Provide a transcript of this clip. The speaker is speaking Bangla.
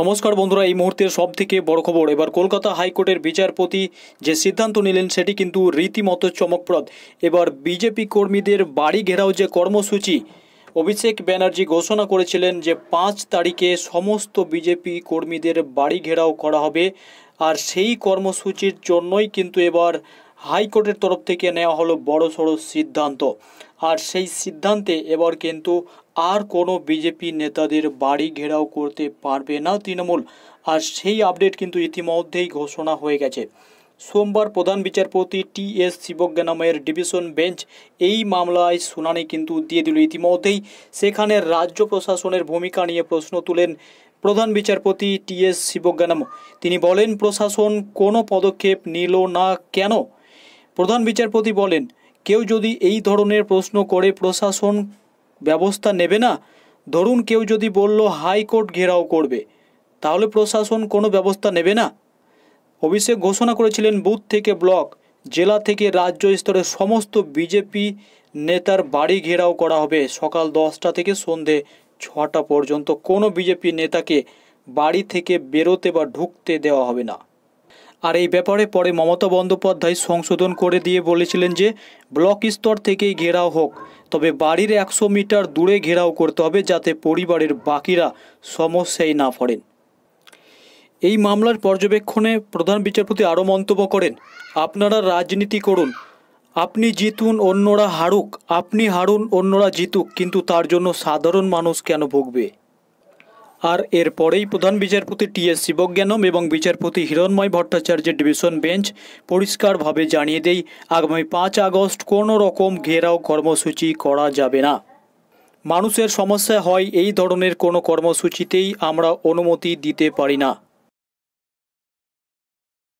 নমস্কার বন্ধুরা এই মুহূর্তের সব থেকে বড় খবর এবার কলকাতা হাইকোর্টের বিচারপতি যে সিদ্ধান্ত নিলেন সেটি কিন্তু রীতিমতো চমকপ্রদ এবার বিজেপি কর্মীদের বাড়ি ঘেরাও যে কর্মসূচি অভিষেক ব্যানার্জি ঘোষণা করেছিলেন যে পাঁচ তারিখে সমস্ত বিজেপি কর্মীদের বাড়ি ঘেরাও করা হবে আর সেই কর্মসূচির জন্যই কিন্তু এবার হাইকোর্টের তরফ থেকে নেওয়া হলো বড় সড়ো সিদ্ধান্ত আর সেই সিদ্ধান্তে এবার কিন্তু আর কোনো বিজেপি নেতাদের বাড়ি ঘেরাও করতে পারবে না তৃণমূল আর সেই আপডেট কিন্তু ইতিমধ্যেই ঘোষণা হয়ে গেছে সোমবার প্রধান বিচারপতি টি এস নামের ডিভিশন বেঞ্চ এই মামলায় শুনানি কিন্তু দিয়ে দিল ইতিমধ্যেই সেখানে রাজ্য প্রশাসনের ভূমিকা নিয়ে প্রশ্ন তুলেন প্রধান বিচারপতি টি এস শিবজ্ঞানম তিনি বলেন প্রশাসন কোনো পদক্ষেপ নিল না কেন প্রধান বিচারপতি বলেন কেউ যদি এই ধরনের প্রশ্ন করে প্রশাসন ব্যবস্থা নেবে না ধরুন কেউ যদি বলল হাইকোর্ট ঘেরাও করবে তাহলে প্রশাসন কোনো ব্যবস্থা নেবে না অভিষেক ঘোষণা করেছিলেন বুথ থেকে ব্লক জেলা থেকে রাজ্য স্তরে সমস্ত বিজেপি নেতার বাড়ি ঘেরাও করা হবে সকাল দশটা থেকে সন্ধে ছটা পর্যন্ত কোনো বিজেপি নেতাকে বাড়ি থেকে বেরোতে বা ঢুকতে দেওয়া হবে না আর এই ব্যাপারে পরে মমতা বন্দ্যোপাধ্যায় সংশোধন করে দিয়ে বলেছিলেন যে ব্লক স্তর থেকেই ঘেরাও হোক তবে বাড়ির একশো মিটার দূরে ঘেরাও করতে হবে যাতে পরিবারের বাকিরা সমস্যায় না পড়েন এই মামলার পর্যবেক্ষণে প্রধান বিচারপতি আরও মন্তব্য করেন আপনারা রাজনীতি করুন আপনি জিতুন অন্যরা হারুক আপনি হারুন অন্যরা জিতুক কিন্তু তার জন্য সাধারণ মানুষ কেন ভুগবে আর এরপরেই প্রধান বিচারপতি টি এস শিবজ্ঞানম এবং বিচারপতি হিরণময় ভট্টাচার্যের ডিভিশন বেঞ্চ পরিষ্কারভাবে জানিয়ে দেই আগামী পাঁচ আগস্ট কোনো রকম ঘেরাও কর্মসূচি করা যাবে না মানুষের সমস্যা হয় এই ধরনের কোনো কর্মসূচিতেই আমরা অনুমতি দিতে পারি না